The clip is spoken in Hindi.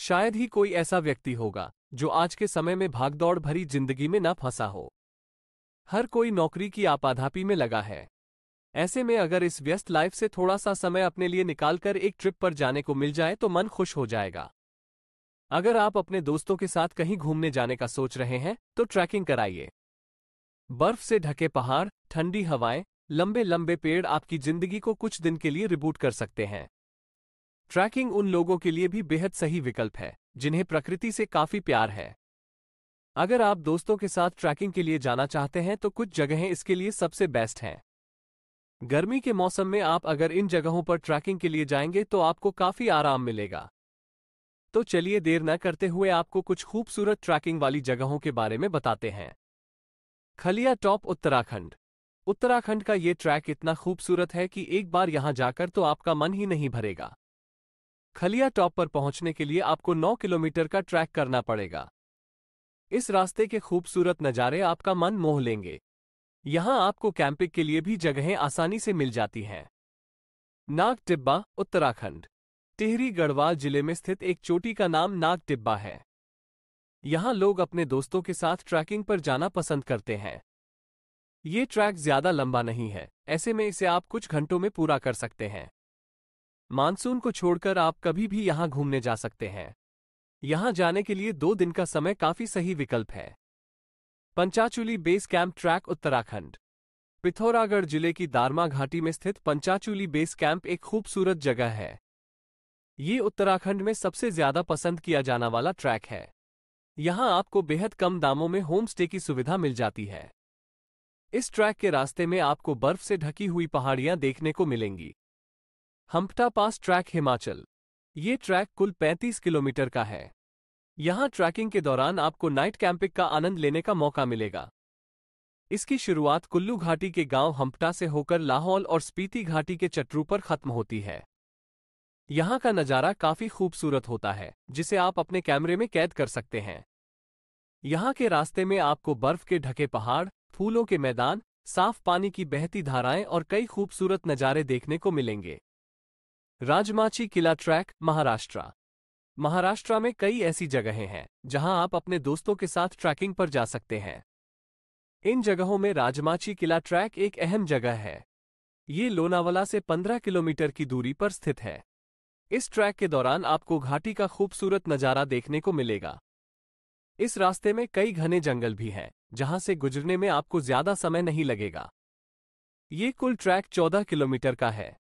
शायद ही कोई ऐसा व्यक्ति होगा जो आज के समय में भागदौड़ भरी जिंदगी में न फंसा हो हर कोई नौकरी की आपाधापी में लगा है ऐसे में अगर इस व्यस्त लाइफ से थोड़ा सा समय अपने लिए निकालकर एक ट्रिप पर जाने को मिल जाए तो मन खुश हो जाएगा अगर आप अपने दोस्तों के साथ कहीं घूमने जाने का सोच रहे हैं तो ट्रैकिंग कराइए बर्फ से ढके पहाड़ ठंडी हवाएं लंबे लंबे पेड़ आपकी जिंदगी को कुछ दिन के लिए रिबूट कर सकते हैं ट्रैकिंग उन लोगों के लिए भी बेहद सही विकल्प है जिन्हें प्रकृति से काफी प्यार है अगर आप दोस्तों के साथ ट्रैकिंग के लिए जाना चाहते हैं तो कुछ जगहें इसके लिए सबसे बेस्ट हैं गर्मी के मौसम में आप अगर इन जगहों पर ट्रैकिंग के लिए जाएंगे तो आपको काफी आराम मिलेगा तो चलिए देर न करते हुए आपको कुछ खूबसूरत ट्रैकिंग वाली जगहों के बारे में बताते हैं खलिया टॉप उत्तराखंड उत्तराखंड का ये ट्रैक इतना खूबसूरत है कि एक बार यहां जाकर तो आपका मन ही नहीं भरेगा खलिया टॉप पर पहुंचने के लिए आपको 9 किलोमीटर का ट्रैक करना पड़ेगा इस रास्ते के खूबसूरत नज़ारे आपका मन मोह लेंगे यहां आपको कैंपिंग के लिए भी जगहें आसानी से मिल जाती हैं नाग टिब्बा उत्तराखंड टिहरी गढ़वाल जिले में स्थित एक चोटी का नाम नाग टिब्बा है यहां लोग अपने दोस्तों के साथ ट्रैकिंग पर जाना पसंद करते हैं ये ट्रैक ज्यादा लंबा नहीं है ऐसे में इसे आप कुछ घंटों में पूरा कर सकते हैं मानसून को छोड़कर आप कभी भी यहाँ घूमने जा सकते हैं यहाँ जाने के लिए दो दिन का समय काफी सही विकल्प है Panchachuli base camp trek Uttarakhand Pithoragarh जिले की दारमा घाटी में स्थित पंचाचुली बेस कैंप एक खूबसूरत जगह है ये उत्तराखंड में सबसे ज्यादा पसंद किया जाना वाला ट्रैक है यहाँ आपको बेहद कम दामों में होम स्टे की सुविधा मिल जाती है इस ट्रैक के रास्ते में आपको बर्फ से ढकी हुई पहाड़ियां देखने को मिलेंगी हम्पटा पास ट्रैक हिमाचल ये ट्रैक कुल 35 किलोमीटर का है यहाँ ट्रैकिंग के दौरान आपको नाइट कैंपिंग का आनंद लेने का मौका मिलेगा इसकी शुरुआत कुल्लू घाटी के गांव हम्पटा से होकर लाहौल और स्पीति घाटी के चटरू पर खत्म होती है यहाँ का नज़ारा काफ़ी खूबसूरत होता है जिसे आप अपने कैमरे में कैद कर सकते हैं यहां के रास्ते में आपको बर्फ के ढके पहाड़ फूलों के मैदान साफ पानी की बहती धाराएं और कई खूबसूरत नज़ारे देखने को मिलेंगे राजमाची किला ट्रैक महाराष्ट्र महाराष्ट्र में कई ऐसी जगहें हैं जहां आप अपने दोस्तों के साथ ट्रैकिंग पर जा सकते हैं इन जगहों में राजमाची किला ट्रैक एक अहम जगह है ये लोनावला से 15 किलोमीटर की दूरी पर स्थित है इस ट्रैक के दौरान आपको घाटी का खूबसूरत नज़ारा देखने को मिलेगा इस रास्ते में कई घने जंगल भी हैं जहां से गुजरने में आपको ज्यादा समय नहीं लगेगा ये कुल ट्रैक 14 किलोमीटर का है